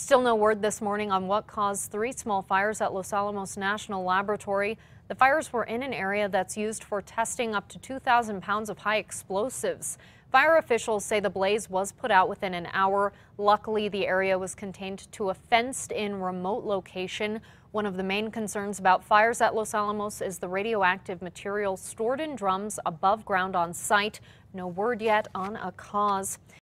Still no word this morning on what caused three small fires at Los Alamos National Laboratory. The fires were in an area that's used for testing up to 2,000 pounds of high explosives. Fire officials say the blaze was put out within an hour. Luckily, the area was contained to a fenced in remote location. One of the main concerns about fires at Los Alamos is the radioactive material stored in drums above ground on site. No word yet on a cause.